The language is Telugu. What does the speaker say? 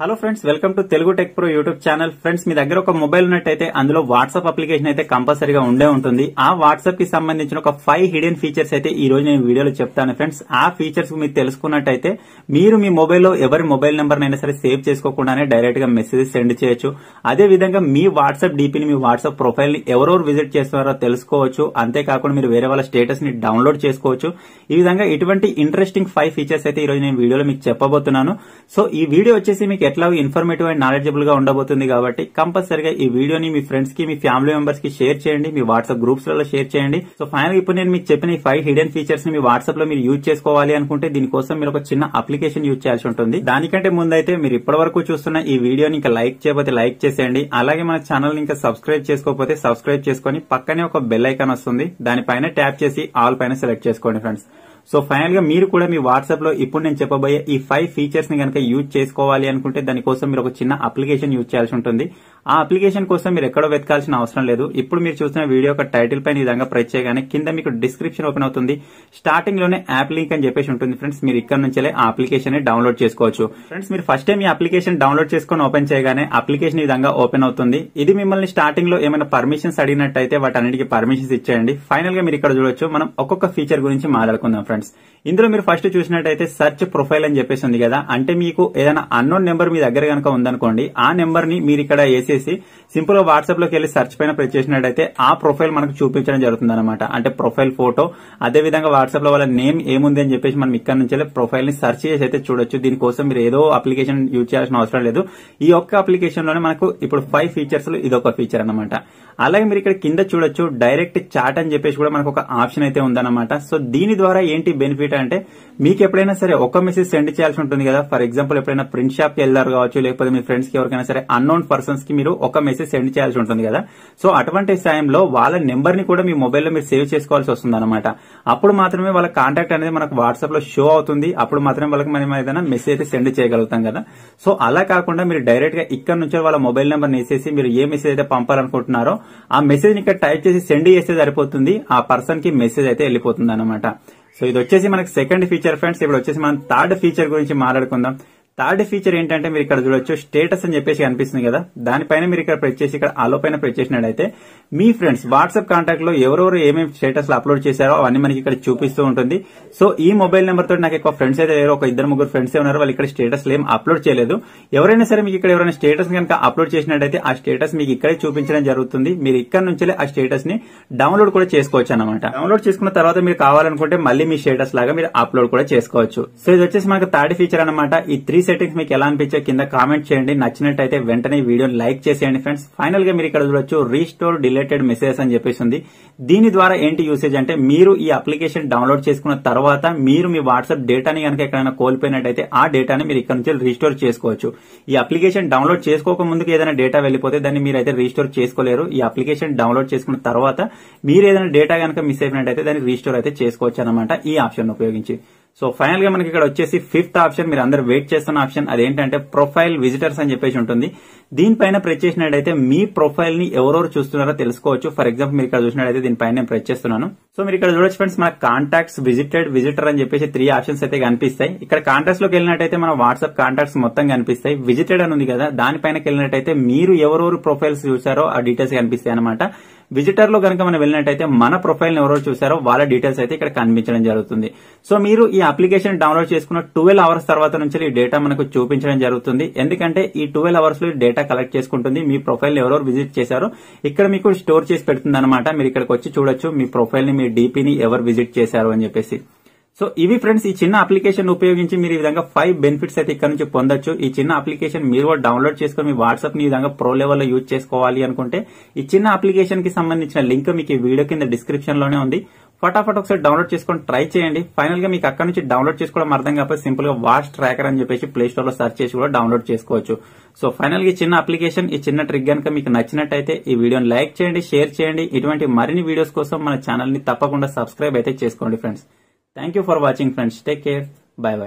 Hello friends welcome to Telugu tech pro YouTube channel friends మీ దగ్గర ఒక మొబైల్ ఉన్నట్టయితే అందులో వాట్సాప్ అప్లికేషన్ అయితే కంపల్సరీగా ఉండే ఉంటుంది ఆ వాట్సాప్ కి సంబంధించిన ఒక ఫైవ్ హిడెన్ ఫీచర్స్ అయితే ఈ రోజు నేను వీడియోలో చెప్తాను ఫ్రెండ్స్ ఆ ఫీచర్స్ మీరు తెలుసుకున్నట్టయితే మీరు మీ మొబైల్లో ఎవరి మొబైల్ నెంబర్ అయినా సరే సేవ్ చేసుకోకుండానే డైరెక్ట్ గా మెసేజ్ సెండ్ చేయొచ్చు అదే విధంగా మీ వాట్సాప్ డీపీని మీ వాట్సాప్ ప్రొఫైల్ ని ఎవరెవరు విజిట్ చేస్తున్నారో తెలుసుకోవచ్చు అంతేకాకుండా మీరు వేరే వాళ్ళ స్టేటస్ ని డౌన్లోడ్ చేసుకోవచ్చు ఈ విధంగా ఇటువంటి ఇంట్రెస్టింగ్ ఫైవ్ ఫీచర్స్ అయితే ఈ రోజు నేను వీడియోలో మీకు చెప్పబోతున్నాను సో ఈ వీడియో వచ్చేసి మీకు ఎట్లా ఇన్ఫర్మేటివ్ అండ్ నాలెడ్జబుల్ గా ఉండబోతుంది కాబట్టి కంపల్సరిగా ఈ వీడియోని మీ ఫ్రెండ్స్ కి మీ ఫ్యామిలీ మెంబర్స్ కి షేర్ చేయండి మీ వాట్సాప్ గ్రూప్స్ లలో షేర్ చేయండి సో ఫైనల్ ఇప్పుడు నేను మీకు చెప్పిన ఈ ఫైవ్ హిడెన్ ఫీచర్స్ ని మీ వాట్సాప్ లో మీరు యూజ్ చేసుకోవాలి అనుకుంటే దీనికోసం మీరు ఒక చిన్న అప్లికేషన్ యూజ్ చేయాల్సి ఉంటుంది దానికంటే ముందైతే మీరు ఇప్పటి వరకు చూస్తున్న ఈ వీడియోని ఇంకా లైక్ చేయబోతే లైక్ చేసేయండి అలాగే మన ఛానల్ ఇంకా సబ్స్క్రైబ్ చేసుకోకపోతే సబ్స్క్రైబ్ చేసుకుని పక్కనే ఒక బెల్ ఐకాన్ వస్తుంది దానిపైన ట్యాప్ చేసి ఆల్ పైన సెలెక్ట్ చేసుకోండి ఫ్రెండ్స్ సో ఫైనల్ గా మీరు కూడా మీ వాట్సాప్ లో ఇప్పుడు నేను చెప్పబోయే ఈ ఫైవ్ ఫీచర్స్ ని కనుక యూజ్ చేసుకోవాలి అనుకుంటే దానికోసం మీరు ఒక చిన్న అప్లికేషన్ యూజ్ చేయాల్సి ఉంటుంది ఆ అప్లికేషన్ కోసం మీరు ఎక్కడో వెతకాల్సిన అవసరం లేదు ఇప్పుడు మీరు చూస్తున్న వీడియో యొక్క టైటిల్ పైన విధంగా ప్రెస్ చేయగానే కింద మీకు డిస్క్రిప్షన్ ఓపెన్ అవుతుంది స్టార్టింగ్ లోనే యాప్ లింక్ అని చెప్పేసి ఉంటుంది ఫ్రెండ్స్ మీరు ఇక్కడ నుంచే ఆ అప్లికేషన్ ని డౌన్లోడ్ చేసుకోవచ్చు ఫ్రెండ్స్ మీరు ఫస్ట్ టైం ఈ అప్లికేషన్ డౌన్లోడ్ చేసుకొని ఓపెన్ చేయగానే అప్లికేషన్ విధంగా ఓపెన్ అవుతుంది ఇది మిమ్మల్ని స్టార్టింగ్ లో ఏమైనా పర్మిషన్స్ అడిగినట్టయితే వాటన్నిటికీ పర్మిషన్స్ ఇచ్చేయండి ఫైనల్ గా మీరు ఇక్కడ చూడొచ్చు మనం ఒక్కొక్క ఫీచర్ గురించి మాట్లాడుకుందాం ఫ్రెండ్స్ ఇందులో మీరు ఫస్ట్ చూసినట్టయితే సర్చ్ ప్రొఫైల్ అని చెప్పేసి ఉంది కదా అంటే మీకు ఏదైనా అన్నోన్ నెంబర్ మీ దగ్గర కనుక ఉందనుకోండి ఆ నెంబర్ ని మీరు ఇక్కడ ఏసీ చేసి సింపుల్ గా వాట్సాప్ లోకి వెళ్ళి సర్చ్ పైన ప్రెస్ చేసినట్టయితే ఆ ప్రొఫైల్ మనకు చూపించడం జరుగుతుంది అనమాట అంటే ప్రొఫైల్ ఫోటో అదే విధంగా వాట్సాప్ లో వాళ్ళ నేమ్ ఏముంది అని చెప్పేసి మనం ఇక్కడ నుంచి ప్రొఫైల్ ని సెర్చ్ చేసి అయితే చూడొచ్చు దీనికోసం మీరు ఏదో అప్లికేషన్ యూజ్ చేయాల్సిన అవసరం లేదు ఈ ఒక్క అప్లికేషన్ లోనే మనకు ఇప్పుడు ఫైవ్ ఫీచర్స్ ఇదొక ఫీచర్ అనమాట అలాగే మీరు ఇక్కడ కింద చూడొచ్చు డైరెక్ట్ చాట్ అని చెప్పేసి కూడా మనకు ఒక ఆప్షన్ అయితే ఉందన్నమాట సో దీని ద్వారా ఏంటి బెనిఫిట్ అంటే మీకు ఎప్పుడైనా సరే ఒక మెసేజ్ సెండ్ చేయాల్సి ఉంటుంది కదా ఫర్ ఎగ్జాంపుల్ ఎప్పుడైనా ప్రింట్ షాప్ కి వెళ్లారు కావచ్చు లేకపోతే మీ ఫ్రెండ్స్ కి ఎవరికైనా సరే అన్నోన్ పర్సన్స్ కి మీరు ఒక మెసేజ్ సెండ్ చేయాల్సి ఉంటుంది కదా సో అటువంటి టైంలో వాళ్ళ నెంబర్ ని కూడా మీ మొబైల్లో మీరు సేవ్ చేసుకోవాల్సి వస్తుంది అనమాట అప్పుడు మాత్రమే వాళ్ళ కాంటాక్ట్ అనేది మనకు వాట్సాప్ లో షో అవుతుంది అప్పుడు మాత్రమే వాళ్ళకి మనం ఏదైనా మెసేజ్ సెండ్ చేయగలుగుతాం కదా సో అలా కాకుండా మీరు డైరెక్ట్ గా ఇక్కడ నుంచి వాళ్ళ మొబైల్ నెంబర్ వేసేసి మీరు ఏ మెసేజ్ అయితే పంపాలనుకుంటున్నారో ఆ మెసేజ్ ని ఇక్కడ టైప్ చేసి సెండ్ చేస్తే సరిపోతుంది ఆ పర్సన్ కి మెసేజ్ అయితే వెళ్ళిపోతుంది అనమాట సో ఇది వచ్చేసి మనకి సెకండ్ ఫీచర్ ఫ్రెండ్స్ ఇప్పుడు వచ్చేసి మనం థర్డ్ ఫీచర్ గురించి మాట్లాడుకుందాం థర్డ్ ఫీచర్ ఏంటంటే మీరు ఇక్కడ చూడొచ్చు స్టేటస్ అని చెప్పేసి కనిపిస్తుంది కదా దానిపైన మీరు ఇక్కడ ప్రెస్ చేసి ఇక్కడ ఆలో పైన ప్రెస్ చేసినట్టయితే మీ ఫ్రెండ్స్ వాట్సాప్ కాంటాక్ట్ లో ఎవరెవరు ఏమేమి స్టేటస్ అప్లోడ్ చేశారో అవన్నీ మనకి ఇక్కడ చూపిస్తూ ఉంటుంది సో ఈ మొబైల్ నెంబర్ తోటి నాకు ఎక్కువ ఫ్రెండ్స్ అయితే ఒక ఇద్దరు ముగ్గురు ఫ్రెండ్స్ ఉన్నారు వాళ్ళు ఇక్కడ స్టేటస్ ఏం అప్లోడ్ చేయలేదు ఎవరైనా సరే మీకు ఇక్కడ ఎవరైనా స్టేటస్ కనుక అప్లోడ్ చేసినట్టయితే ఆ స్టేటస్ మీకు ఇక్కడే చూపించడం జరుగుతుంది మీరు ఇక్కడ నుంచి ఆ స్టేటస్ ని డౌన్లోడ్ కూడా చేసుకోవచ్చు అనమాట డౌన్లోడ్ చేసుకున్న తర్వాత మీరు కావాలనుకుంటే మళ్ళీ మీ స్టేటస్ లాగా మీరు అప్లోడ్ కూడా చేసుకోవచ్చు సో ఇది వచ్చేసి మనకు థర్డ్ ఫీచర్ అనమాట ఈ త్రీ సెట్టింగ్స్ మీకు ఎలా అనిపించే కింద కామెంట్ చేయండి నచ్చినట్టయితే వెంటనే వీడియోని లైక్ చేసేయండి ఫ్రెండ్స్ ఫైనల్ గా మీరు ఇక్కడ చూడొచ్చు రీస్టోర్ డిలేటెడ్ మెసేజ్ అని చెప్పేసి ఉంది దీని ద్వారా ఏంటి యూసేజ్ అంటే మీరు ఈ అప్లికేషన్ డౌన్లోడ్ చేసుకున్న తర్వాత మీరు మీ వాట్సాప్ డేటాని కనుక ఎక్కడైనా కోల్పోయినట్టయితే ఆ డేటాని మీరు ఇక్కడ నుంచి రీస్టోర్ చేసుకోవచ్చు ఈ అప్లికేషన్ డౌన్లోడ్ చేసుకోక ముందుకు ఏదైనా డేటా వెళ్ళిపోతే దాన్ని మీరు అయితే రీస్టోర్ చేసుకోలేరు ఈ అప్లికేషన్ డౌన్లోడ్ చేసుకున్న తర్వాత మీరు ఏదైనా డేటా కనుక మిస్ అయినట్టయితే దాన్ని రీస్టోర్ అయితే చేసుకోవచ్చు అనమాట ఈ ఆప్షన్ ఉపయోగించి సో ఫైనల్ గా మనకి ఇక్కడ వచ్చేసి ఫిఫ్త్ ఆప్షన్ మీరు అందరు వెయిట్ చేస్తున్న ఆప్షన్ అదేంటంటే ప్రొఫైల్ విజిటర్స్ అని చెప్పేసి ఉంటుంది దీనిపైన ప్రెస్ చేసినట్టయితే మీ ప్రొఫైల్ ని ఎవరెవరు చూస్తున్నారో తెలుసుకోవచ్చు ఫర్ ఎగ్జాంపుల్ మీరు ఇక్కడ చూసినట్టయితే దీనిపైన నేను ప్రెస్ చేస్తున్నాను సో మీరు ఇక్కడ చూడొచ్చు ఫ్రెండ్స్ మన కాంటాక్ట్స్ విజిటెడ్ విజిటర్ అని చెప్పేసి త్రీ ఆప్షన్స్ అయితే కనిపిస్తాయి ఇక్కడ కాంటాక్ట్స్ లోకి వెళ్ళినట్టయితే మన వాట్సాప్ కాంటాక్ట్స్ మొత్తం కనిపిస్తాయి విజిటెడ్ అని ఉంది కదా దానిపైన వెళ్ళినట్టయితే మీరు ఎవరెవరు ప్రొఫైల్స్ చూసారో ఆ డీటెయిల్స్ కనిపిస్తాయి అనమాట విజిటర్ లో కనుక మనం వెళ్ళినట్టయితే మన ప్రొఫైల్ ఎవరో చూసారో వాళ్ళ డీటెయిల్స్ అయితే ఇక్కడ కనిపించడం జరుగుతుంది సో మీరు ఈ అప్లికేషన్ డౌన్లోడ్ చేసుకున్న ట్వెల్వ్ అవర్స్ తర్వాత నుంచి ఈ డేటా మనకు చూపించడం జరుగుతుంది ఎందుకంటే ఈ ట్వెల్వ్ అవర్స్ లో డేటా కలెక్ట్ చేసుకుంటుంది మీ ప్రొఫైల్ ఎవరెవరు విజిట్ చేశారో ఇక్కడ మీకు స్టోర్ చేసి పెడుతుంది అనమాట మీరు ఇక్కడికి వచ్చి చూడొచ్చు మీ ప్రొఫైల్ ని మీ డీపీని ఎవరు విజిట్ చేశారు అని చెప్పేసి సో ఇవి ఫ్రెండ్స్ ఈ చిన్న అప్లికేషన్ ఉపయోగించి మీరు ఈ విధంగా ఫైవ్ బెనిఫిట్స్ అయితే ఇక్కడ నుంచి పొందొచ్చు ఈ చిన్న అప్లికేషన్ మీరు కూడా డౌన్లోడ్ చేసుకుని మీ వాట్సాప్ ని విధంగా ప్రో లెవెల్ లో యూజ్ చేసుకోవాలి అనుకుంటే ఈ చిన్న అప్లికేషన్ కి సంబంధించిన లింక్ మీకు ఈ వీడియో కింద డిస్క్రిప్షన్ లోనే ఉంది ఫటాఫట్ ఒకసారి డౌన్లోడ్ చేసుకొని ట్రై చేయండి ఫైనల్ గా మీకు అక్కడ నుంచి డౌన్లోడ్ చేసుకోవడం అర్థం కాకపోతే సింపుల్ గా వాష్ ట్రాకర్ అని చెప్పేసి ప్లే స్టోర్ లో సర్చ్ చేసి కూడా డౌన్లోడ్ చేసుకోవచ్చు సో ఫైనల్ గా చిన్న అప్లికేషన్ ఈ చిన్న ట్రిక్ గనక మీకు నచ్చినట్టయితే ఈ వీడియోని లైక్ చేయండి షేర్ చేయండి ఇటువంటి మరిన్ని వీడియోస్ కోసం మన ఛానల్ ని తప్పకుండా సబ్స్క్రైబ్ అయితే చేసుకోండి friends Thank you for watching friends. Take care. Bye bye.